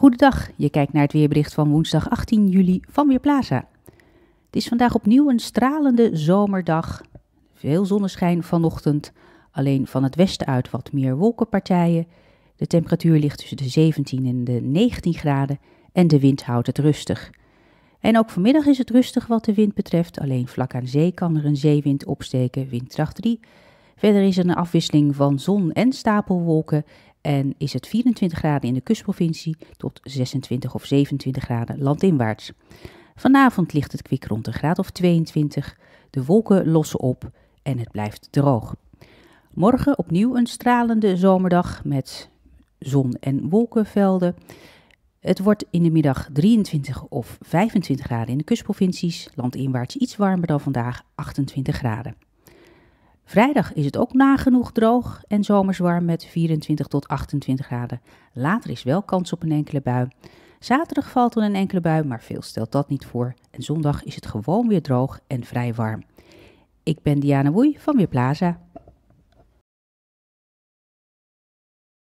Goedendag, je kijkt naar het weerbericht van woensdag 18 juli van Weerplaza. Het is vandaag opnieuw een stralende zomerdag. Veel zonneschijn vanochtend, alleen van het westen uit wat meer wolkenpartijen. De temperatuur ligt tussen de 17 en de 19 graden en de wind houdt het rustig. En ook vanmiddag is het rustig wat de wind betreft, alleen vlak aan zee kan er een zeewind opsteken, windkracht 3. Verder is er een afwisseling van zon en stapelwolken en is het 24 graden in de kustprovincie tot 26 of 27 graden landinwaarts. Vanavond ligt het kwik rond een graad of 22, de wolken lossen op en het blijft droog. Morgen opnieuw een stralende zomerdag met zon- en wolkenvelden. Het wordt in de middag 23 of 25 graden in de kustprovincies, landinwaarts iets warmer dan vandaag 28 graden. Vrijdag is het ook nagenoeg droog en zomers warm met 24 tot 28 graden. Later is wel kans op een enkele bui. Zaterdag valt er een enkele bui, maar veel stelt dat niet voor. En zondag is het gewoon weer droog en vrij warm. Ik ben Diana Woei van Weerplaza.